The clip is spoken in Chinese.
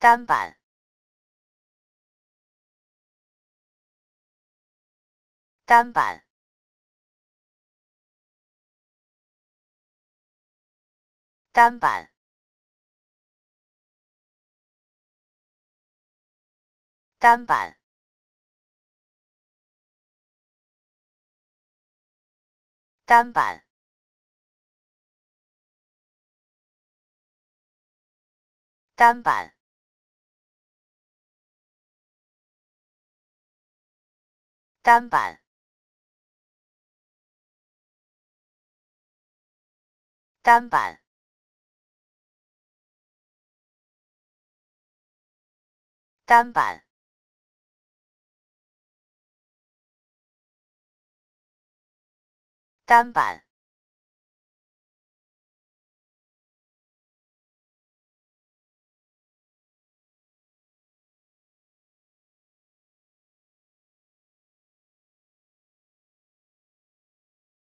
单板，单板，单板，单板，单板，单板。单板单板，单板，单板，单板。